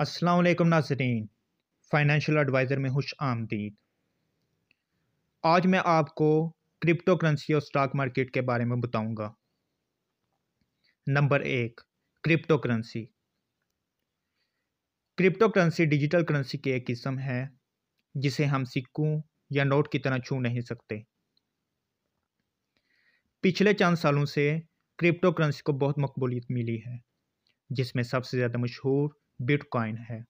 असलकुम नाजरीन financial adviser में खुश आमदीद आज मैं आपको क्रिप्टो करेंसी और स्टॉक मार्केट के बारे में बताऊंगा। नंबर एक crypto currency crypto currency digital currency की एक किस्म है जिसे हम सिक्कों या नोट की तरह छू नहीं सकते पिछले चंद सालों से क्रिप्टो करेंसी को बहुत मकबूलीत मिली है जिसमें सबसे ज़्यादा मशहूर बिटकॉइन है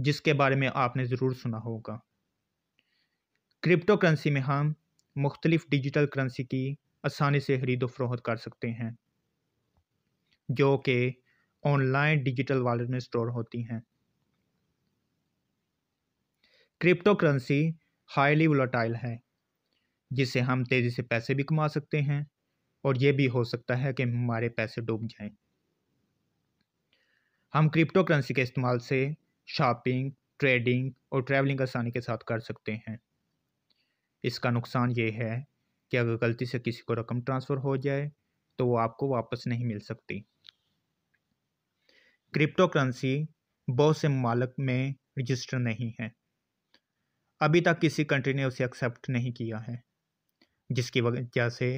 जिसके बारे में आपने ज़रूर सुना होगा क्रिप्टो करेंसी में हम मुख्तलिफ़ डिजिटल करेंसी की आसानी से खरीदो फरोहत कर सकते हैं जो कि ऑनलाइन डिजिटल वॉलेट में स्टोर होती हैं क्रिप्टो करेंसी हाईली वोलाटाइल है जिससे हम तेज़ी से पैसे भी कमा सकते हैं और ये भी हो सकता है कि हमारे पैसे डूब जाएं हम क्रिप्टो करेंसी के इस्तेमाल से शॉपिंग ट्रेडिंग और ट्रैवलिंग आसानी के साथ कर सकते हैं इसका नुकसान ये है कि अगर गलती से किसी को रकम ट्रांसफ़र हो जाए तो वो आपको वापस नहीं मिल सकती क्रिप्टो करेंसी बहुत से ममालक में रजिस्टर नहीं है अभी तक किसी कंट्री ने उसे एक्सेप्ट नहीं किया है जिसकी वजह से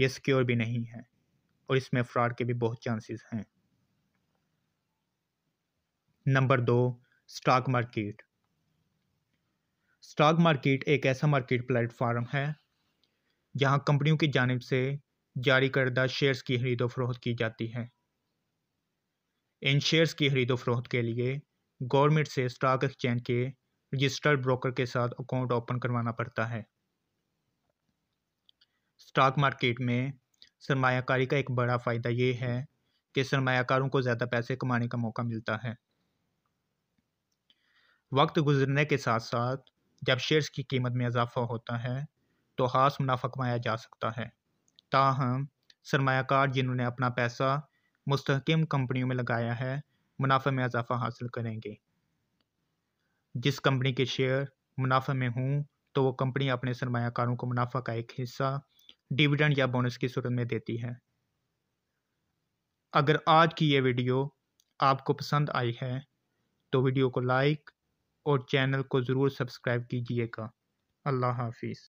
ये सिक्योर भी नहीं है और इसमें फ्रॉड के भी बहुत चांसेस हैं नंबर दो स्टॉक मार्केट स्टॉक मार्केट एक ऐसा मार्केट प्लेटफार्म है जहां कंपनियों की जानब से जारी करदा शेयर्स की खरीदो फरोख्त की जाती है इन शेयर्स की खरीदो फरोख्त के लिए गवर्नमेंट से स्टॉक एक्सचेंज के रजिस्टर्ड ब्रोकर के साथ अकाउंट ओपन करवाना पड़ता है स्टॉक मार्केट में सरमाकारी का एक बड़ा फ़ायदा ये है कि सरमाकारों को ज़्यादा पैसे कमाने का मौका मिलता है वक्त गुजरने के साथ साथ जब शेयर्स की कीमत में इजाफा होता है तो खास मुनाफा कमाया जा सकता है ताहम सरमाकार जिन्होंने अपना पैसा मुस्तकम कंपनियों में लगाया है मुनाफे में इजाफा हासिल करेंगे जिस कंपनी के शेयर मुनाफे में हों तो वो कंपनी अपने सरमाकारों को मुनाफा का एक हिस्सा डिविडेंड या बोनस की सूरत में देती है अगर आज की ये वीडियो आपको पसंद आई है तो वीडियो को लाइक और चैनल को ज़रूर सब्सक्राइब कीजिएगा अल्लाह हाफिज़